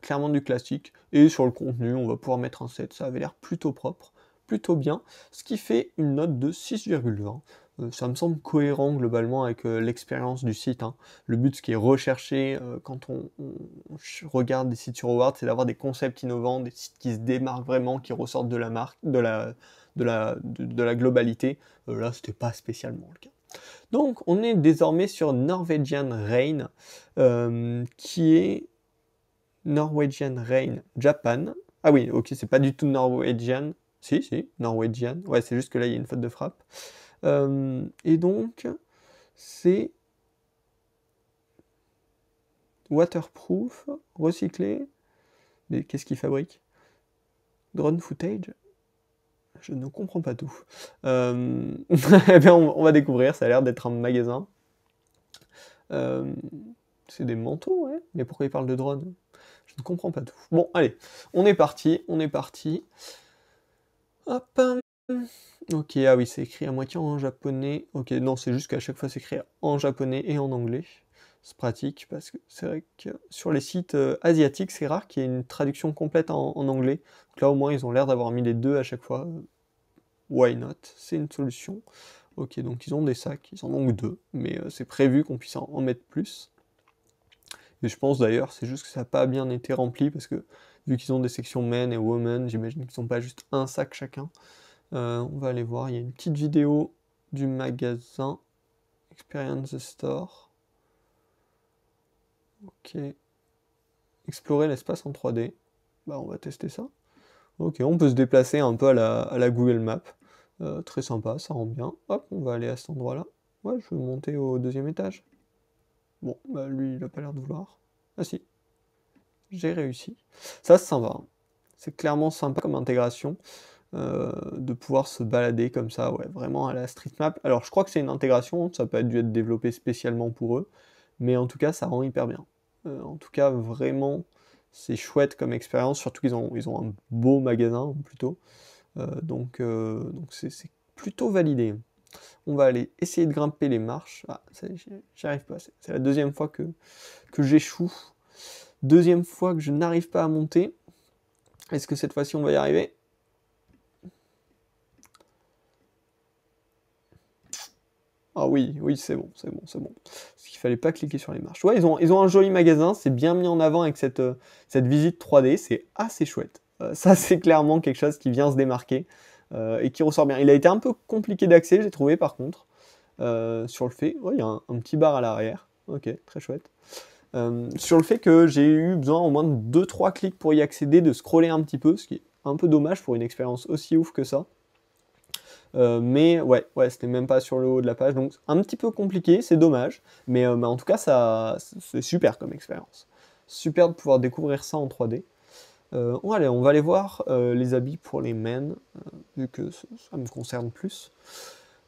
clairement du classique. Et sur le contenu, on va pouvoir mettre un 7. Ça avait l'air plutôt propre, plutôt bien. Ce qui fait une note de 6,20. Euh, ça me semble cohérent globalement avec euh, l'expérience du site. Hein. Le but, ce qui est recherché euh, quand on, regarde des sites sur Howard, c'est d'avoir des concepts innovants, des sites qui se démarquent vraiment, qui ressortent de la marque, de la, globalité. là, n'était pas spécialement le cas. Donc, on est désormais sur Norwegian Rain, qui est Norwegian Rain Japan. Ah oui, ok, c'est pas du tout Norwegian. Si, si, Norwegian. Ouais, c'est juste que là, il y a une faute de frappe. Euh, et donc, c'est waterproof, recyclé. Mais qu'est-ce qu'il fabrique Drone footage Je ne comprends pas tout. Euh, eh on, va découvrir, ça a l'air d'être un magasin. Euh, c'est des manteaux, ouais. Mais pourquoi il parle de drone Je ne comprends pas tout. Bon, allez, on est parti, on est parti. Hop. Ok, ah oui, c'est écrit à moitié en japonais. Ok, non, c'est juste qu'à chaque fois c'est écrit en japonais et en anglais. C'est pratique parce que c'est vrai que sur les sites euh, asiatiques, c'est rare qu'il y ait une traduction complète en, anglais. Donc là, au moins, ils ont l'air d'avoir mis les deux à chaque fois. Why not C'est une solution. Ok, donc ils ont des sacs, ils en ont deux, mais euh, c'est prévu qu'on puisse en, en, mettre plus. Et je pense d'ailleurs, c'est juste que ça n'a pas bien été rempli parce que vu qu'ils ont des sections men et women, j'imagine qu'ils n'ont pas juste un sac chacun. Euh, on va aller voir, il y a une petite vidéo du magasin Experience Store. Ok. Explorer l'espace en 3D. Bah, on va tester ça. Ok, on peut se déplacer un peu à la, Google Map. Euh, très sympa, ça rend bien. Hop, on va aller à cet endroit-là. Ouais, je vais monter au deuxième étage. Bon, bah, lui, il a pas l'air de vouloir. Ah si, j'ai réussi. Ça, c'est va, C'est clairement sympa comme intégration. Euh, de pouvoir se balader comme ça, ouais, vraiment à la street map. Alors je crois que c'est une intégration, ça peut être dû être développé spécialement pour eux, mais en tout cas ça rend hyper bien. Euh, en tout cas vraiment c'est chouette comme expérience, surtout qu'ils ont, ils ont un beau magasin plutôt, euh, donc donc c'est plutôt validé. On va aller essayer de grimper les marches. Ah, j'y arrive pas, c'est la deuxième fois que, que j'échoue. Deuxième fois que je n'arrive pas à monter. Est-ce que cette fois-ci on va y arriver Ah oui, oui, c'est bon, c'est bon, c'est bon. Parce qu'il fallait pas cliquer sur les marches. Ouais, ils ont, ils ont un joli magasin, c'est bien mis en avant avec cette, euh, visite 3D, c'est assez chouette. Euh, ça, c'est clairement quelque chose qui vient se démarquer euh, et qui ressort bien. Il a été un peu compliqué d'accès, j'ai trouvé par contre, sur le fait. Ouais, il y a un, un petit bar à l'arrière. Ok, très chouette. sur le fait que j'ai eu besoin au moins de 2-3 clics pour y accéder, de scroller un petit peu, ce qui est un peu dommage pour une expérience aussi ouf que ça. Euh, mais ouais, ouais c'était même pas sur le haut de la page, donc un petit peu compliqué, c'est dommage. Mais, euh, en tout cas, ça, c'est super comme expérience. Super de pouvoir découvrir ça en 3D. Euh, on, va aller, on va aller voir les habits pour les men, vu que ça, me concerne plus.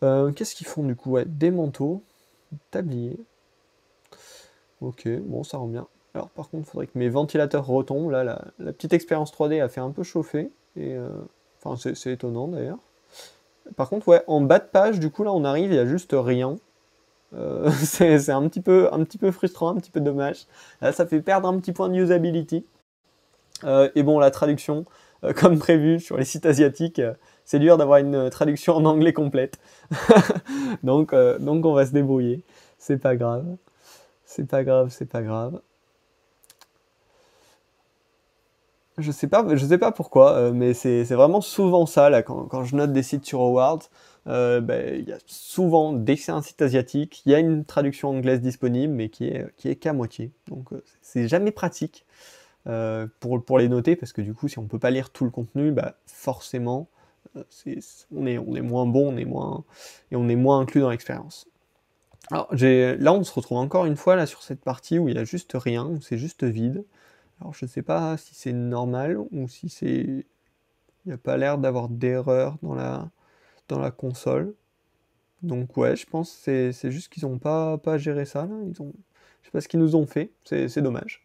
Qu'est-ce qu'ils font du coup ouais, Des manteaux, tabliers. Ok, bon, ça rend bien. Alors par contre, il faudrait que mes ventilateurs retombent. Là, la, petite expérience 3D a fait un peu chauffer. Et, enfin, c'est étonnant d'ailleurs. Par contre, ouais, en bas de page, du coup, là, on arrive, il n'y a juste rien. Euh, c'est un petit, peu, un petit peu frustrant, un petit peu dommage. Là, ça fait perdre un petit point de usability. Euh, et bon, la traduction, euh, comme prévu sur les sites asiatiques, c'est dur d'avoir une traduction en anglais complète. donc, donc, on va se débrouiller. C'est pas grave. C'est pas grave, c'est pas grave. je sais pas, je sais pas pourquoi, euh, mais c'est vraiment souvent ça là quand, je note des sites sur Howard. Euh, ben, il y a souvent, dès que c'est un site asiatique, il y a une traduction anglaise disponible, mais qui est qui est qu'à moitié. Donc euh, c'est jamais pratique pour, pour les noter, parce que du coup, si on ne peut pas lire tout le contenu, bah, forcément, on, est, on est moins bon, on est moins et on est moins inclus dans l'expérience. Alors là, on se retrouve encore une fois là sur cette partie où il y a juste rien, où c'est juste vide. Alors je ne sais pas si c'est normal ou si c'est... Il n'y a pas l'air d'avoir d'erreur dans la... dans la console. Donc ouais, je pense que c'est juste qu'ils n'ont pas, pas géré ça. je Ils ont... Je sais pas ce qu'ils nous ont fait, c'est dommage.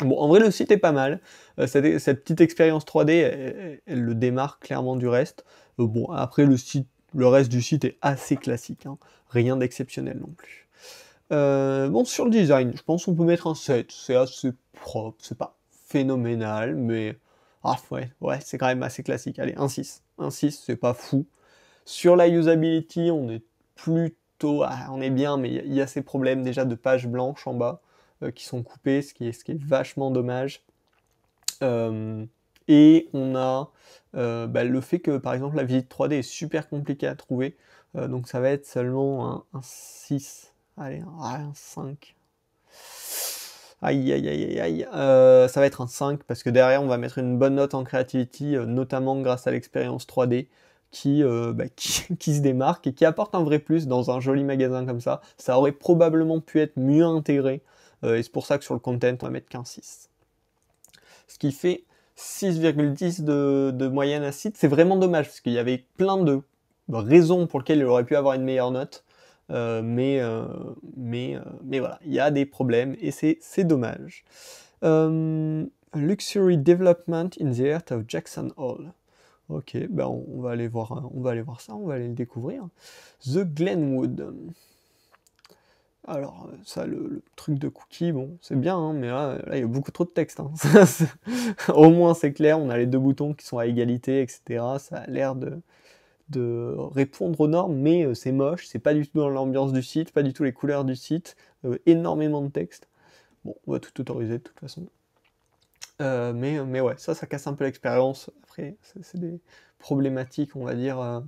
Bon, en vrai, le site est pas mal. Euh, cette, petite expérience 3D, elle, le démarre clairement du reste. Euh, bon, après, le, site, le reste du site est assez classique. Hein. Rien d'exceptionnel non plus. Euh, bon, sur le design, je pense qu'on peut mettre un 7. C'est assez propre, c'est pas phénoménal, mais. Ah, ouais, c'est quand même assez classique. Allez, un 6. Un 6, c'est pas fou. Sur la usability, on est plutôt. Ah, on est bien, mais il y, a ces problèmes déjà de pages blanches en bas euh, qui sont coupées, ce qui est, vachement dommage. Euh, et on a bah, le fait que, par exemple, la visite 3D est super compliquée à trouver. donc ça va être seulement un, un 6 Allez, un 5. Aïe, aïe, aïe, aïe, aïe. Euh, ça va être un 5 parce que derrière, on va mettre une bonne note en créativité, euh, notamment grâce à l'expérience 3D euh, bah, qui, qui, se démarque et qui apporte un vrai plus dans un joli magasin comme ça. Ça aurait probablement pu être mieux intégré et c'est pour ça que sur le content, on va mettre qu'un 6. Ce qui fait 6,10 de, de moyenne à C'est vraiment dommage parce qu'il y avait plein de raisons pour lesquelles il aurait pu avoir une meilleure note. Euh, mais, euh, mais, euh, mais voilà, il y a des problèmes et c'est dommage. Luxury Development in the Heart of Jackson Hall Ok, ben on, va aller voir, on va aller voir ça, on va aller le découvrir. The Glenwood. Alors, ça, le, truc de cookie, bon, c'est bien, hein, mais là, il y a beaucoup trop de texte. Hein. Au moins, c'est clair, on a les deux boutons qui sont à égalité, etc. Ça a l'air de, de répondre aux normes, mais euh, c'est moche, c'est pas du tout dans l'ambiance du site, pas du tout les couleurs du site, euh, énormément de texte. Bon, on va tout autoriser de toute façon. Euh, mais, mais ouais, ça, ça casse un peu l'expérience. Après, c'est des problématiques, on va dire,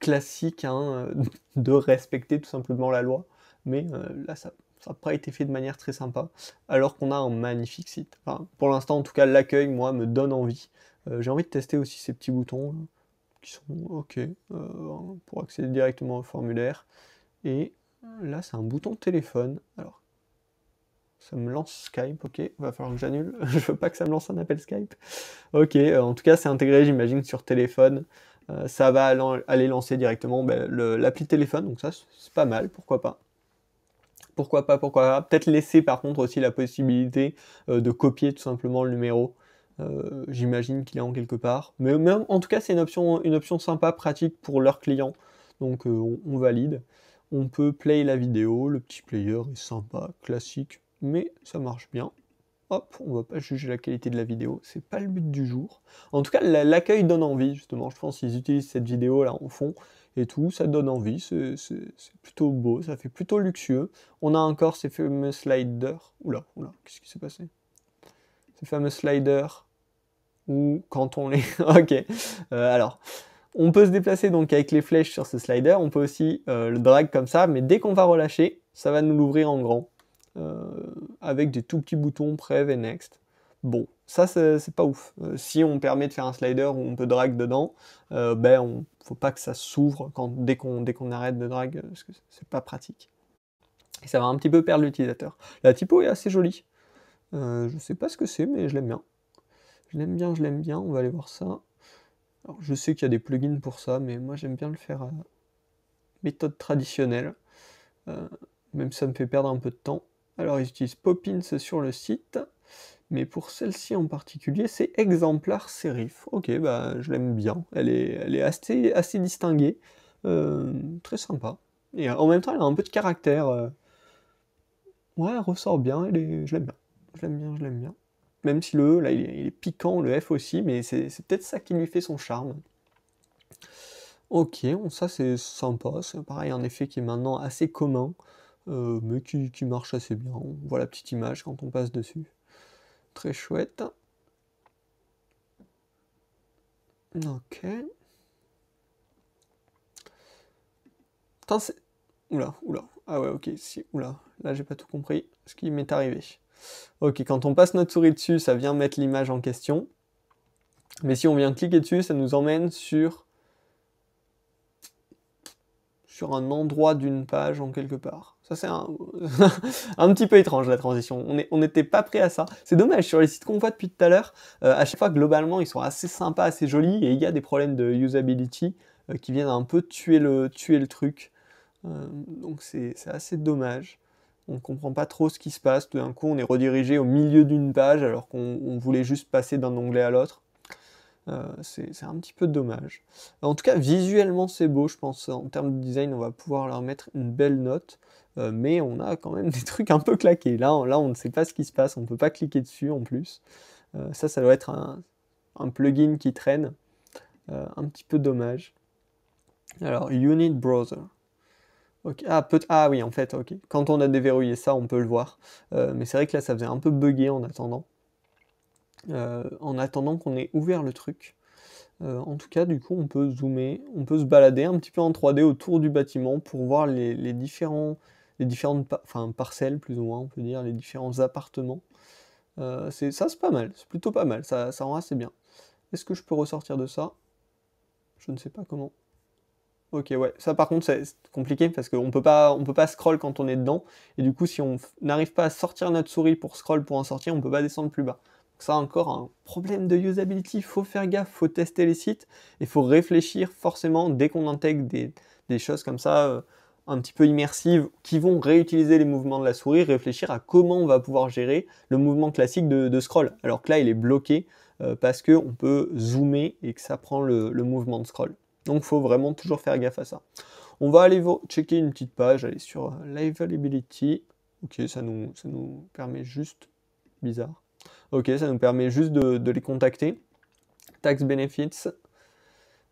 classiques hein, de respecter tout simplement la loi. Mais là, ça n'a pas été fait de manière très sympa, alors qu'on a un magnifique site. Enfin, pour l'instant, en tout cas, l'accueil, moi, me donne envie. J'ai envie de tester aussi ces petits boutons sont OK euh, pour accéder directement au formulaire. Et là, c'est un bouton téléphone. Alors, ça me lance Skype, ok, va falloir que j'annule. je veux pas que ça me lance un appel Skype. Ok, euh, en tout cas, c'est intégré, j'imagine, sur téléphone. Euh, ça va aller lancer directement ben, l'appli téléphone, donc ça, c'est pas mal, pourquoi pas. Pourquoi pas, pourquoi pas. Peut-être laisser par contre aussi la possibilité de copier tout simplement le numéro euh, j'imagine qu'il est en quelque part. Mais en tout cas, c'est une option, une option sympa, pratique pour leurs clients. Donc euh, on, valide. On peut play la vidéo. Le petit player est sympa, classique, mais ça marche bien. Hop, on va pas juger la qualité de la vidéo, c'est pas le but du jour. En tout cas, l'accueil donne envie, justement. Je pense qu'ils utilisent cette vidéo là en fond et tout, ça donne envie, c'est plutôt beau, ça fait plutôt luxueux. On a encore ces fameux sliders. Oula, oula, qu'est-ce qui s'est passé Ces fameux sliders ou quand on les... ok, euh, alors... On peut se déplacer donc avec les flèches sur ce slider, on peut aussi euh, le drag comme ça, mais dès qu'on va relâcher, ça va nous l'ouvrir en grand, euh, avec des tout petits boutons Prev et Next. Bon, ça c'est pas ouf. si on permet de faire un slider où on peut drag dedans, ben on faut pas que ça s'ouvre dès qu'on arrête de drag, parce que c'est pas pratique. Et ça va un petit peu perdre l'utilisateur. La typo est assez jolie. je sais pas ce que c'est, mais je l'aime bien. Je l'aime bien, je l'aime bien, on va aller voir ça. Alors je sais qu'il y a des plugins pour ça, mais moi j'aime bien le faire à méthode traditionnelle. Euh, même ça me fait perdre un peu de temps. Alors ils utilisent Poppins sur le site, mais pour celle-ci en particulier, c'est exemplar serif. Ok, bah je l'aime bien, elle est, est assez, assez distinguée, euh, très sympa. Et euh, en même temps, elle a un peu de caractère. Ouais, elle ressort bien, je l'aime bien. Je l'aime bien, je l'aime bien même si le E, là, il est, piquant, le F aussi, mais c'est peut-être ça qui lui fait son charme. Ok, ça c'est sympa, c'est pareil un effet qui est maintenant assez commun, euh, mais qui, marche assez bien. On voit la petite image quand on passe dessus. Très chouette. Ok. Attends, c'est... Oula, oula. Ah ouais, ok, si, oula. Là, j'ai pas tout compris ce qui m'est arrivé. Ok, quand on passe notre souris dessus, ça vient mettre l'image en question. Mais si on vient cliquer dessus, ça nous emmène sur, sur un endroit d'une page en quelque part. Ça c'est un, petit peu étrange la transition, on n'était pas prêt à ça. C'est dommage, sur les sites qu'on voit depuis tout à l'heure, euh, à chaque fois globalement ils sont assez sympas, assez jolis, et il y a des problèmes de usability euh, qui viennent un peu tuer le, tuer le truc. Euh, donc c'est assez dommage on ne comprend pas trop ce qui se passe. Tout d'un coup, on est redirigé au milieu d'une page alors qu'on voulait juste passer d'un onglet à l'autre. Euh, c'est un petit peu dommage. En tout cas, visuellement, c'est beau, je pense. En termes de design, on va pouvoir leur mettre une belle note. Euh, mais on a quand même des trucs un peu claqués. Là, on, là, on ne sait pas ce qui se passe. On ne peut pas cliquer dessus en plus. Euh, ça, ça doit être un plugin qui traîne. un petit peu dommage. Alors, Unit Browser. Ah, ah, oui, en fait, ok. Quand on a déverrouillé ça, on peut le voir. Euh, mais c'est vrai que là, ça faisait un peu bugger en attendant. Euh, en attendant qu'on ait ouvert le truc. Euh, en tout cas, du coup, on peut zoomer, on peut se balader un petit peu en 3D autour du bâtiment pour voir les, différents, les différentes enfin, parcelles, plus ou moins, on peut dire, les différents appartements. ça, c'est pas mal, c'est plutôt pas mal, ça, ça rend assez bien. Est-ce que je peux ressortir de ça Je ne sais pas comment. Ok, ouais. Ça, par contre, c'est compliqué parce qu'on peut pas, on peut pas scroll quand on est dedans. Et du coup, si on n'arrive pas à sortir notre souris pour scroll pour en sortir, on ne peut pas descendre plus bas. Donc ça, encore un problème de usability. Il Faut faire gaffe, faut tester les sites et faut réfléchir forcément dès qu'on intègre des, choses comme ça. Euh, un petit peu immersives qui vont réutiliser les mouvements de la souris, réfléchir à comment on va pouvoir gérer le mouvement classique de, scroll. Alors que là, il est bloqué euh, parce qu'on peut zoomer et que ça prend le mouvement de scroll. Donc il faut vraiment toujours faire gaffe à ça. On va aller checker une petite page, aller sur Availability. Euh, ok, ça nous, ça nous permet juste... Bizarre. Ok, ça nous permet juste de, les contacter. Tax benefits.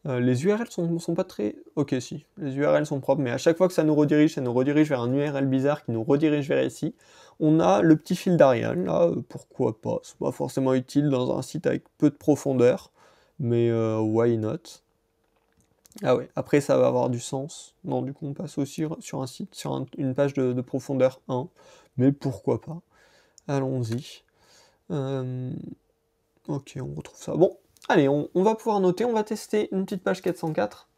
Euh, les URL sont, sont pas très... Ok, si, les URL sont propres, mais à chaque fois que ça nous redirige, ça nous redirige vers un URL bizarre qui nous redirige vers ici. On a le petit fil d'Ariane. là, euh, pourquoi pas, n'est pas forcément utile dans un site avec peu de profondeur, mais why not ah ouais, après ça va avoir du sens. Non, du coup on passe aussi sur un site, sur une page de, profondeur 1, mais pourquoi pas. Allons-y. Euh, ok, on retrouve ça. Bon, allez, on, on, va pouvoir noter, on va tester une petite page 404.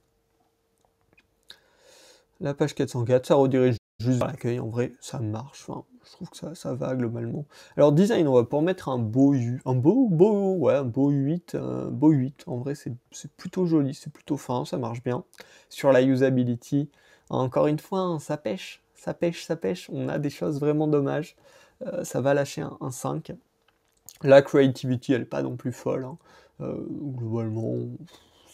La page 404, ça redirige juste dans l'accueil, en vrai, ça marche. je trouve que ça, ça va globalement. Alors, design, on va pour mettre un beau, un beau, beau, ouais, beau 8, euh, beau 8. En vrai, c'est plutôt joli, c'est plutôt fin, ça marche bien. Sur la usability, encore une fois, hein, ça pêche, ça pêche, ça pêche. On a des choses vraiment dommages. Euh, ça va lâcher un, 5. La creativity, elle n'est pas non plus folle. Hein. Euh, globalement,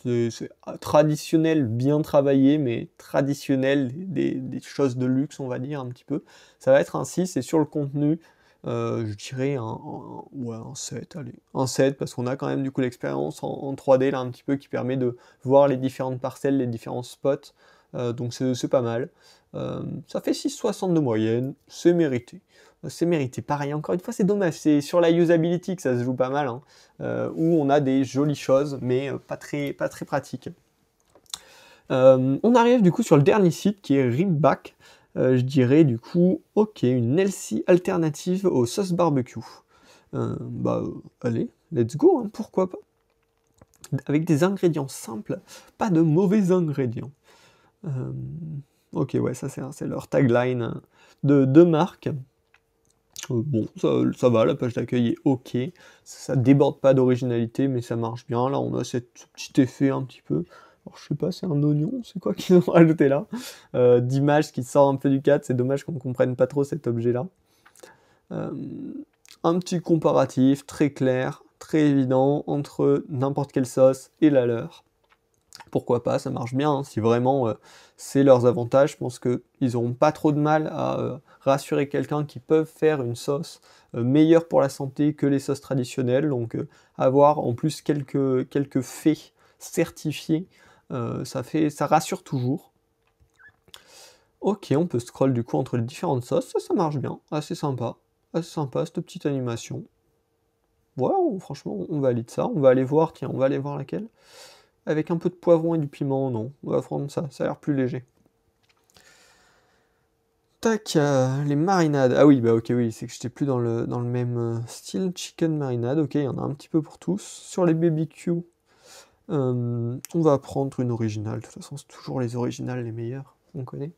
c'est traditionnel, bien travaillé, mais traditionnel, des, choses de luxe, on va dire un petit peu. Ça va être un 6 et sur le contenu, euh, je dirais un, un, 7, allez, un 7, parce qu'on a quand même du coup l'expérience en, 3D là un petit peu qui permet de voir les différentes parcelles, les différents spots, euh, donc c'est pas mal. Euh, ça fait 6,60 de moyenne, c'est mérité c'est mérité. Pareil, encore une fois, c'est dommage. C'est sur la usability que ça se joue pas mal, hein, euh, où on a des jolies choses, mais euh, pas très, pas très pratiques. Euh, on arrive du coup sur le dernier site qui est Ribback. je dirais du coup, ok, une LC alternative au sauce barbecue. bah, allez, let's go, hein, pourquoi pas. Avec des ingrédients simples, pas de mauvais ingrédients. ok, ouais, ça c'est leur tagline hein, de, de marque bon, ça, va, la page d'accueil est ok, ça, déborde pas d'originalité, mais ça marche bien. Là, on a ce petit effet un petit peu. Alors, je sais pas, c'est un oignon, c'est quoi qu'ils ont rajouté là euh, D'image qui sort un peu du cadre, c'est dommage qu'on comprenne pas trop cet objet-là. Euh, un petit comparatif très clair, très évident entre n'importe quelle sauce et la leur pourquoi pas, ça marche bien. Hein. Si vraiment euh, c'est leurs avantages, je pense qu'ils n'auront pas trop de mal à euh, rassurer quelqu'un qui peuvent faire une sauce euh, meilleure pour la santé que les sauces traditionnelles. Donc avoir en plus quelques, quelques faits certifiés, ça, fait, ça rassure toujours. Ok, on peut scroll du coup entre les différentes sauces, ça, marche bien, assez sympa, assez sympa cette petite animation. Ouais, on, franchement, on valide ça. On va aller voir, tiens, on va aller voir laquelle. Avec un peu de poivron et du piment, non. On va prendre ça, ça a l'air plus léger. Tac, euh, les marinades. Ah oui, bah ok, oui, c'est que j'étais plus dans le, dans le même euh, style. Chicken marinade, ok, il y en a un petit peu pour tous. Sur les BBQ, euh, on va prendre une originale. De toute façon, c'est toujours les originales les meilleures, on connaît.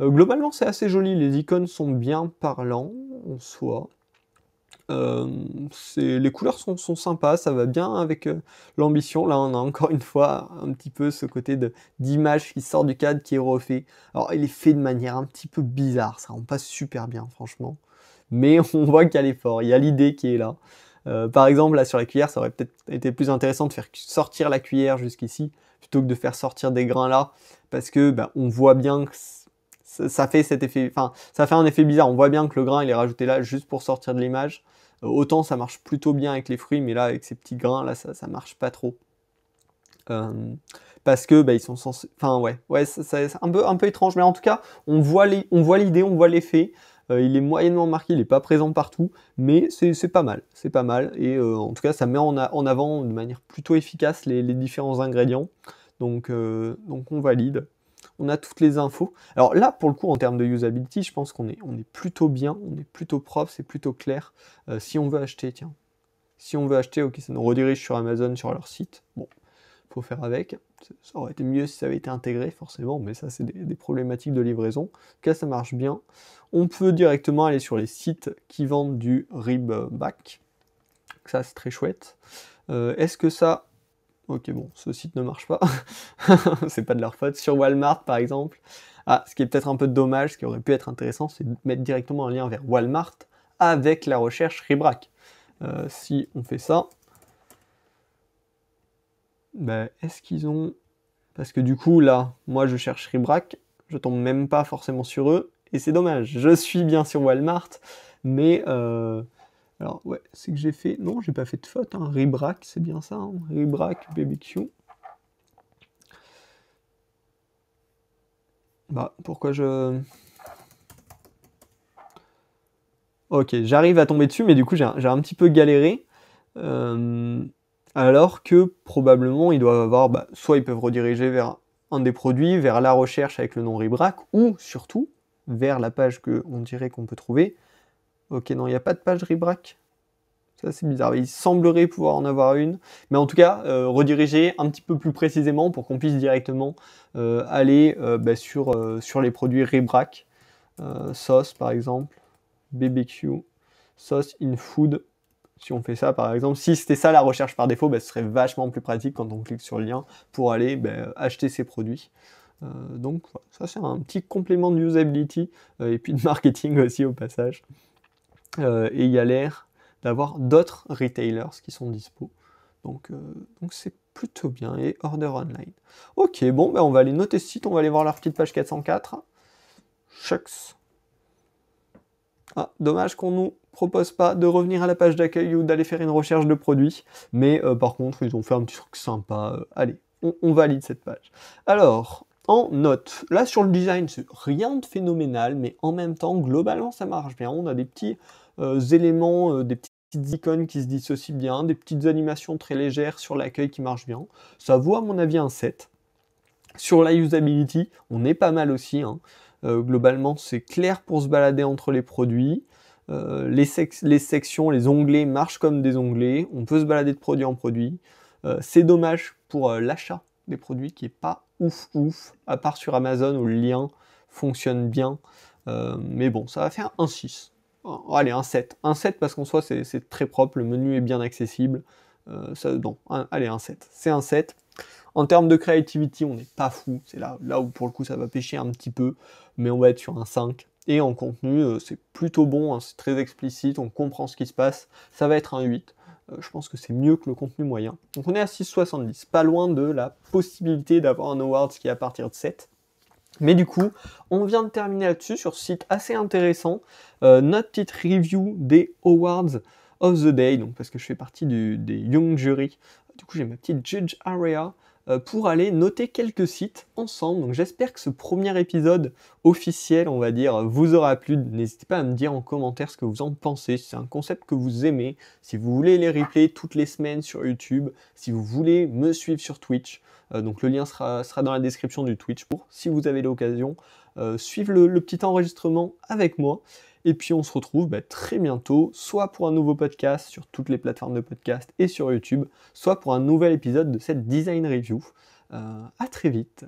globalement, c'est assez joli. Les icônes sont bien parlants en soi. Euh, les couleurs sont, sympas, ça va bien avec euh, l'ambition. Là, on a encore une fois un petit peu ce côté d'image qui sort du cadre, qui est refait. Alors, il est fait de manière un petit peu bizarre, ça rend pas super bien, franchement. Mais on voit qu'il y a l'effort, il y a l'idée qui est là. Euh, par exemple, là sur la cuillère, ça aurait peut-être été plus intéressant de faire sortir la cuillère jusqu'ici plutôt que de faire sortir des grains là, parce que bah, on voit bien que ça fait cet effet, enfin, ça fait un effet bizarre. On voit bien que le grain il est rajouté là juste pour sortir de l'image, euh, autant ça marche plutôt bien avec les fruits, mais là, avec ces petits grains, là, ça, ça marche pas trop. Euh, parce que bah, ils sont censés. Enfin, ouais, ouais c'est un peu, un peu étrange, mais en tout cas, on voit l'idée, on voit l'effet. Euh, il est moyennement marqué, il n'est pas présent partout, mais c'est pas mal. C'est pas mal, et en tout cas, ça met en, avant de manière plutôt efficace les, les différents ingrédients. Donc, donc on valide on a toutes les infos. Alors là, pour le coup, en termes de usability, je pense qu'on est, plutôt bien, on est plutôt propre, c'est plutôt clair. Euh, si on veut acheter, tiens, si on veut acheter, ok, ça nous redirige sur Amazon, sur leur site. Bon, faut faire avec. Ça aurait été mieux si ça avait été intégré, forcément, mais ça, c'est des, problématiques de livraison. En tout cas, ça marche bien. On peut directement aller sur les sites qui vendent du Ribback. Ça, c'est très chouette. Euh, est-ce que ça, Ok, bon, ce site ne marche pas. c'est pas de leur faute. Sur Walmart, par exemple. Ah, ce qui est peut-être un peu dommage, ce qui aurait pu être intéressant, c'est de mettre directement un lien vers Walmart avec la recherche Rebrack. Euh, si on fait ça, ben, est-ce qu'ils ont... Parce que du coup, là, moi, je cherche Rebrack, je tombe même pas forcément sur eux, et c'est dommage. Je suis bien sur Walmart, mais... Euh, alors, ouais, c'est que j'ai fait. Non, j'ai pas fait de faute. Hein. c'est bien ça. Hein. Rebrack, Q. Bah, pourquoi je. Ok, j'arrive à tomber dessus, mais du coup, j'ai un petit peu galéré. Euh, alors que probablement, ils doivent avoir. Bah, soit ils peuvent rediriger vers un des produits, vers la recherche avec le nom Ribrac, ou surtout vers la page qu'on dirait qu'on peut trouver Ok, non, il n'y a pas de page Rebrack. Ça, c'est bizarre. Il semblerait pouvoir en avoir une. Mais en tout cas, euh, rediriger un petit peu plus précisément pour qu'on puisse directement euh, aller euh, bah, sur, les produits Rebrack. sauce, par exemple. BBQ. Sauce in food. Si on fait ça, par exemple, si c'était ça la recherche par défaut, bah, ce serait vachement plus pratique quand on clique sur le lien pour aller bah, acheter ces produits donc ça c'est un petit complément de usability et puis de marketing aussi au passage. Euh, et il y a l'air d'avoir d'autres retailers qui sont dispo. Donc euh, donc c'est plutôt bien. Et Order Online. Ok, bon, ben on va aller noter ce site, on va aller voir leur petite page 404. Shucks. Ah, dommage qu'on nous propose pas de revenir à la page d'accueil ou d'aller faire une recherche de produits. Mais euh, par contre, ils ont fait un petit truc sympa. allez, on, valide cette page. Alors, en note. Là, sur le design, c'est rien de phénoménal, mais en même temps, globalement, ça marche bien. On a des petits, euh, éléments, euh, des petites icônes qui se dissocient bien, des petites animations très légères sur l'accueil qui marchent bien. Ça vaut à mon avis un 7. Sur la usability, on est pas mal aussi. Hein. Euh, globalement, c'est clair pour se balader entre les produits. les, sections, les onglets marchent comme des onglets. On peut se balader de produit en produit. c'est dommage pour l'achat des produits qui est pas ouf ouf, à part sur Amazon où le lien fonctionne bien. mais bon, ça va faire un 6. Oh, allez, un 7. Un 7 parce qu'en soi, c'est très propre, le menu est bien accessible. Euh, ça, non, allez, un 7. C'est un 7. En termes de créativité, on n'est pas fou. C'est là, où pour le coup ça va pêcher un petit peu, mais on va être sur un 5. Et en contenu, euh, c'est plutôt bon, hein. c'est très explicite, on comprend ce qui se passe. Ça va être un 8. Euh, je pense que c'est mieux que le contenu moyen. Donc on est à 6,70, pas loin de la possibilité d'avoir un award qui est à partir de 7. Mais du coup, on vient de terminer là-dessus sur ce site assez intéressant, euh, notre petite review des Awards of the Day, donc parce que je fais partie du, des Young Jury. Du coup, j'ai ma petite Judge Area euh, pour aller noter quelques sites ensemble. Donc j'espère que ce premier épisode officiel, on va dire, vous aura plu. N'hésitez pas à me dire en commentaire ce que vous en pensez, si c'est un concept que vous aimez, si vous voulez les replays toutes les semaines sur YouTube, si vous voulez me suivre sur Twitch. Euh, donc le lien sera, dans la description du Twitch pour, si vous avez l'occasion, euh, suivre le petit enregistrement avec moi. Et puis on se retrouve bah, très bientôt, soit pour un nouveau podcast sur toutes les plateformes de podcast et sur YouTube, soit pour un nouvel épisode de cette design review. Euh, à très vite.